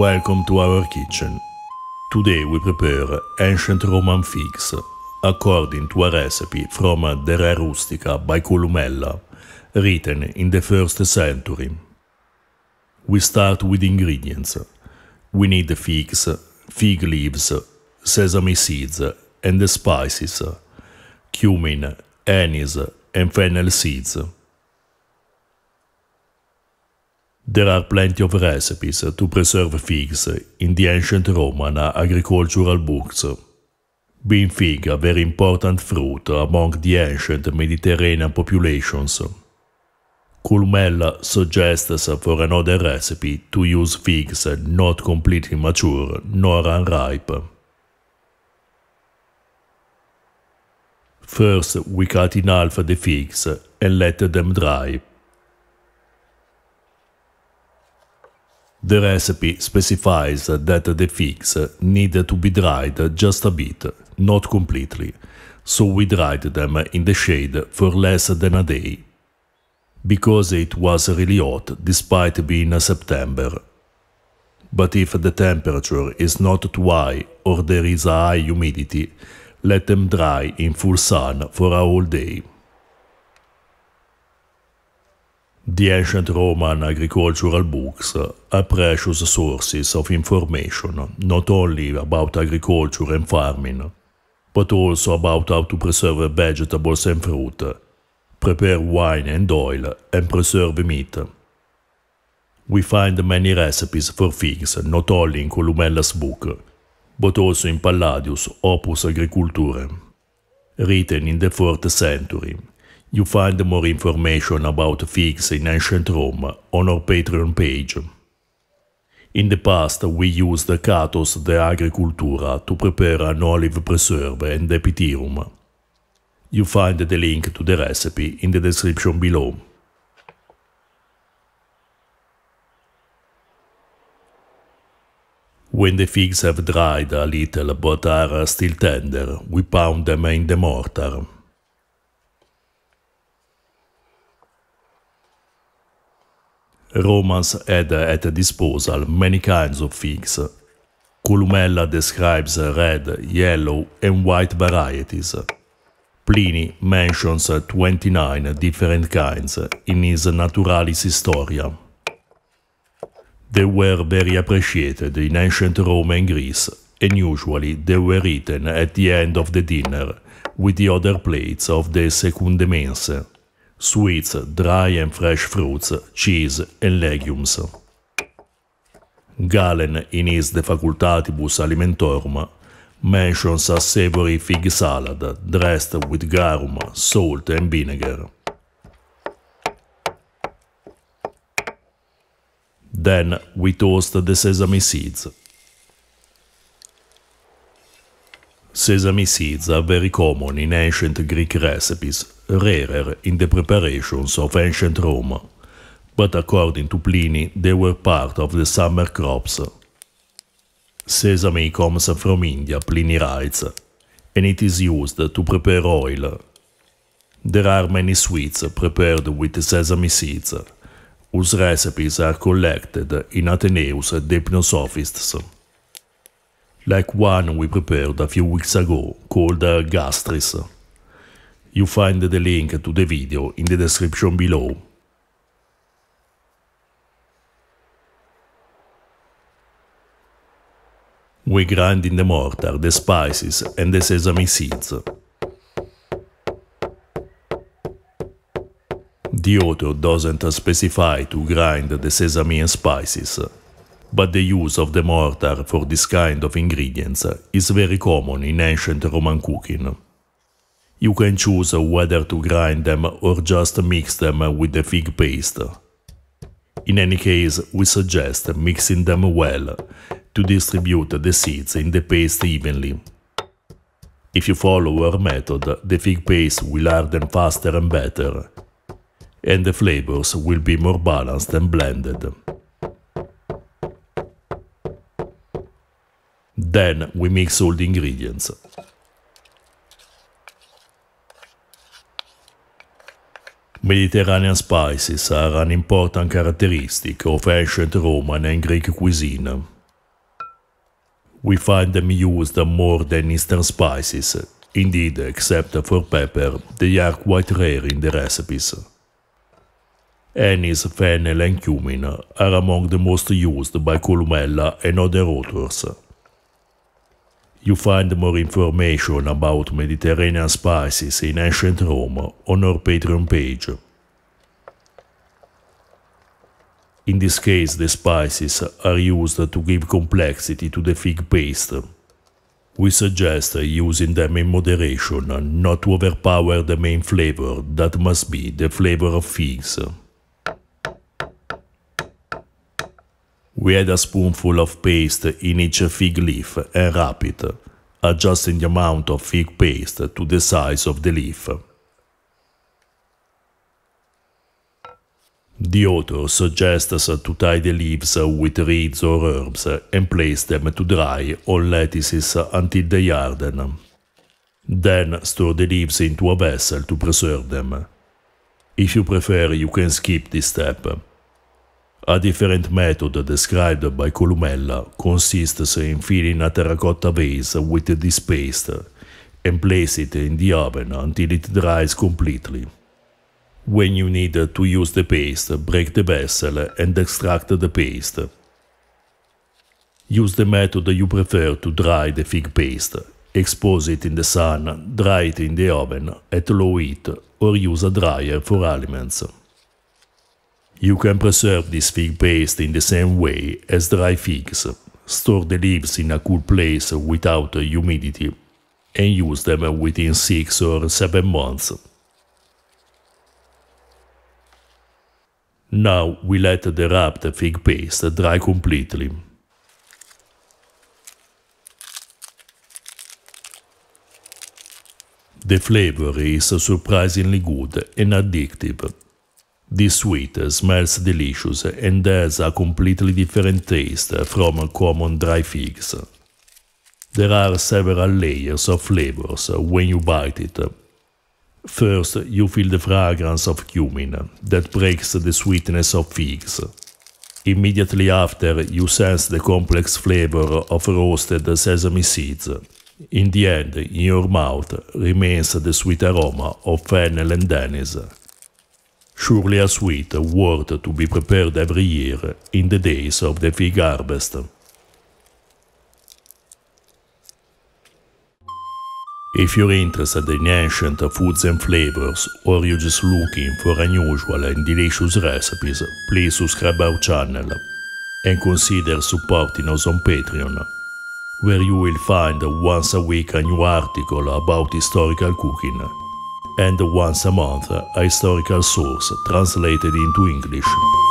Welcome to our kitchen. Today we prepare ancient Roman figs according to a recipe from De Re Rustica by Columella, written in the first century. We start with ingredients. We need figs, fig leaves, sesame seeds and the spices, cumin, anise and fennel seeds. There are plenty of recipes to preserve figs in the ancient Roman agricultural books. Bean fig a very important fruit among the ancient Mediterranean populations. Kulmella suggests for another recipe to use figs not completely mature nor unripe. First, we cut in half the figs and let them dry, The recipe specifies that the figs need to be dried just a bit, not completely, so we dried them in the shade for less than a day. Because it was really hot despite being September. But if the temperature is not too high or there is a high humidity, let them dry in full sun for a whole day. The Ancient Roman Agricultural Books are precious sources of information, not only about agriculture and farming, but also about how to preserve vegetables and fruit, prepare wine and oil, and preserve meat. We find many recipes for figs not only in Columella's book, but also in Palladius' Opus Agriculturae, written in the 4th century. You find more information about figs in ancient Rome on our Patreon page. In the past, we used Catos de Agricultura to prepare an olive preserve and epitirum. You find the link to the recipe in the description below. When the figs have dried a little but are still tender, we pound them in the mortar. Romans had at disposal many kinds of figs. Columella describes red, yellow, and white varieties. Pliny mentions 29 different kinds in his Naturalis Historia. They were very appreciated in ancient Rome and Greece, and usually they were eaten at the end of the dinner with the other plates of the secunde mense sweets, dry and fresh fruits, cheese and legumes. Galen in his De Facultatibus Alimentorum mentions a savory fig salad dressed with garum, salt and vinegar. Then we toast the sesame seeds. Sesame seeds are very common in ancient Greek recipes rarer in the preparations of ancient Rome, but according to Pliny, they were part of the summer crops. Sesame comes from India, Pliny writes, and it is used to prepare oil. There are many sweets prepared with sesame seeds, whose recipes are collected in Athenaeus Dipnosophists. Like one we prepared a few weeks ago, called Gastris. You find the link to the video in the description below. We grind in the mortar the spices and the sesame seeds. The author doesn't specify to grind the sesame and spices, but the use of the mortar for this kind of ingredients is very common in ancient Roman cooking. You can choose whether to grind them or just mix them with the fig paste. In any case, we suggest mixing them well to distribute the seeds in the paste evenly. If you follow our method, the fig paste will harden faster and better, and the flavors will be more balanced and blended. Then we mix all the ingredients. Mediterranean spices are an important characteristic of ancient Roman and Greek cuisine. We find them used more than Eastern spices. Indeed, except for pepper, they are quite rare in the recipes. Anise, fennel and cumin are among the most used by columella and other authors. You find more information about Mediterranean spices in ancient Rome on our Patreon page. In this case, the spices are used to give complexity to the fig paste. We suggest using them in moderation, not to overpower the main flavor that must be the flavor of figs. We add a spoonful of paste in each fig leaf and wrap it, adjusting the amount of fig paste to the size of the leaf. The author suggests us to tie the leaves with reeds or herbs and place them to dry on lattices until they harden. Then store the leaves into a vessel to preserve them. If you prefer, you can skip this step. A different method described by Columella consists in filling a terracotta vase with this paste and place it in the oven until it dries completely. When you need to use the paste, break the vessel and extract the paste. Use the method you prefer to dry the fig paste. Expose it in the sun, dry it in the oven at low heat, or use a dryer for aliments. You can preserve this fig paste in the same way as dry figs. Store the leaves in a cool place without humidity and use them within 6 or 7 months. Now we let the wrapped fig paste dry completely. The flavor is surprisingly good and addictive. This sweet smells delicious and has a completely different taste from common dry figs. There are several layers of flavors when you bite it. First, you feel the fragrance of cumin that breaks the sweetness of figs. Immediately after, you sense the complex flavor of roasted sesame seeds. In the end, in your mouth remains the sweet aroma of fennel and anise. surely a sweet word to be prepared every year in the days of the fig harvest. If you're interested in ancient foods and flavors, or you're just looking for unusual and delicious recipes, please subscribe our channel and consider supporting us on Patreon, where you will find once a week a new article about historical cooking and once a month a historical source translated into English.